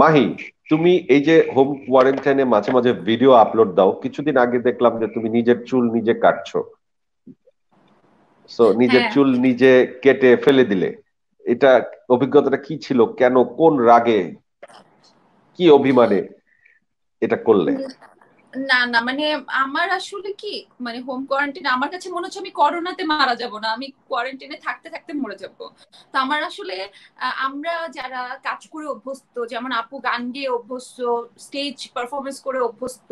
মাহি তুমি এই যে হোম কোয়ারেন্টাইনে মাঝে মাঝে ভিডিও আপলোড দাও কিছুদিন আগে দেখলাম যে তুমি নিজের চুল নিজে কাটছো সো হ্যাঁ। নিজের চুল নিজে কেটে ফেলে দিলে এটা অভিজ্ঞতাটা কি ছিল কেন কোন রাগে কি অভিমানে এটা করলে না না মানে আমার আসলে কি মানে হোম কোয়ারেন্টাইন আমার কাছে মনে হচ্ছে আমি করোনাতে মারা যাব না আমি কোয়ারেন্টাইনে থাকতে থাকতে মরে যাব তো আমার আসলে আমরা যারা কাজ করে অভ্যস্ত যেমন আপু গান গিয়ে অভ্যস্ত স্টেজ পারফরমেন্স করে অভ্যস্ত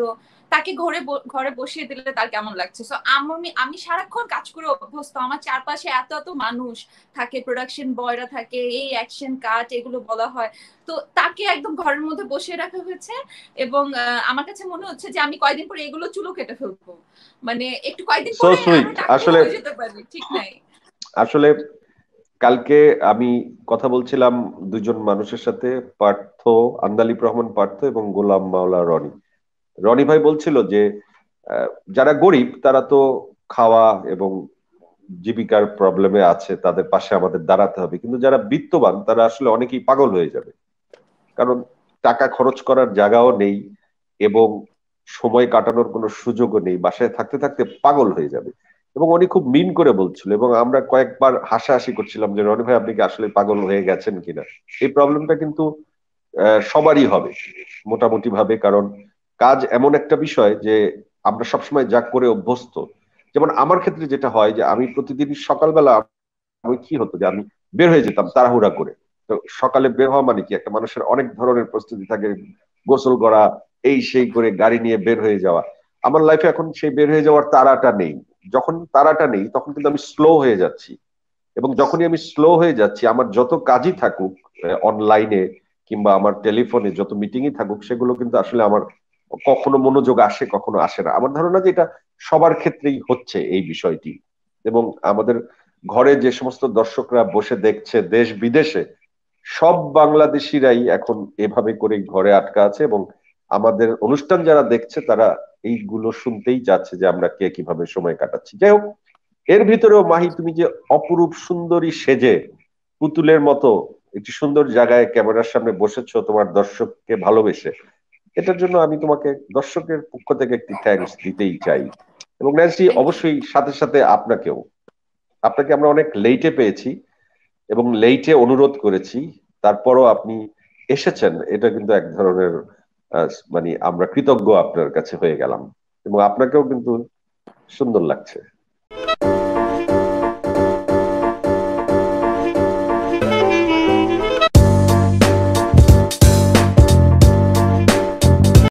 তাকে ঘরে ঘরে বসিয়ে দিলে তার কেমন লাগছে সো আমি আমি সারাক্ষণ কাজ করে অভ্যস্ত আমার চারপাশে এত এত মানুষ থাকে প্রোডাকশন বয়রা থাকে এই অ্যাকশন কাট এগুলো বলা হয় তো তাকে একদম ঘরের মধ্যে বসিয়ে রাখা হয়েছে এবং আমার কাছে মনে হচ্ছে যে আমি কয়দিন পরে এগুলো চুলো কেটে ফেলবো মানে একটু কয়দিন পরে আসলে ঠিক নাই আসলে কালকে আমি কথা বলছিলাম দুজন মানুষের সাথে পার্থ আন্দালিপ রহমান পার্থ এবং গোলাম মাওলা রনি রনি ভাই বলছিল যে যারা গরিব তারা তো খাওয়া এবং জীবিকার প্রবলেমে আছে তাদের পাশে আমাদের দাঁড়াতে হবে কিন্তু যারা বিত্তবান তারা আসলে অনেকেই পাগল হয়ে যাবে কারণ টাকা খরচ করার জায়গাও নেই এবং সময় কাটানোর কোনো সুযোগও নেই বাসায় থাকতে থাকতে পাগল হয়ে যাবে এবং উনি খুব মিন করে বলছিল এবং আমরা কয়েকবার হাসাহাসি করছিলাম যে রনি ভাই আপনি কি আসলে পাগল হয়ে গেছেন কিনা এই প্রবলেমটা কিন্তু সবারই হবে মোটামুটি ভাবে কারণ কাজ এমন একটা বিষয় যে আমরা সবসময় যা করে অভ্যস্ত যেমন আমার ক্ষেত্রে যেটা হয় যে আমি প্রতিদিন সকালবেলা আমি কি হতো যে আমি বের হয়ে যেতাম তাড়াহুড়া করে তো সকালে বের হওয়া মানে কি একটা মানুষের অনেক ধরনের প্রস্তুতি থাকে গোসল করা এই সেই করে গাড়ি নিয়ে বের হয়ে যাওয়া আমার লাইফে এখন সেই বের হয়ে যাওয়ার তারাটা নেই যখন তারাটা নেই তখন কিন্তু আমি স্লো হয়ে যাচ্ছি এবং যখনই আমি স্লো হয়ে যাচ্ছি আমার যত কাজই থাকুক অনলাইনে কিংবা আমার টেলিফোনে যত মিটিংই থাকুক সেগুলো কিন্তু আসলে আমার কখনো মনোযোগ আসে কখনো আসে না আমার ধারণা যে এটা সবার ক্ষেত্রেই হচ্ছে এই বিষয়টি এবং আমাদের ঘরে যে সমস্ত দর্শকরা বসে দেখছে দেশ বিদেশে সব বাংলাদেশিরাই এখন এভাবে করে ঘরে আটকা আছে এবং আমাদের অনুষ্ঠান যারা দেখছে তারা এইগুলো শুনতেই যাচ্ছে যে আমরা কে কিভাবে সময় কাটাচ্ছি যাই হোক এর ভিতরেও মাহি তুমি যে অপরূপ সুন্দরী সেজে পুতুলের মতো একটি সুন্দর জায়গায় ক্যামেরার সামনে বসেছ তোমার দর্শককে ভালোবেসে এটার জন্য আমি তোমাকে দর্শকের পক্ষ থেকে একটি থ্যাংকস দিতেই চাই এবং ন্যান্সি অবশ্যই সাথে সাথে আপনাকেও আপনাকে আমরা অনেক লেটে পেয়েছি এবং লেটে অনুরোধ করেছি তারপরও আপনি এসেছেন এটা কিন্তু এক ধরনের মানে আমরা কৃতজ্ঞ আপনার কাছে হয়ে গেলাম এবং আপনাকেও কিন্তু সুন্দর লাগছে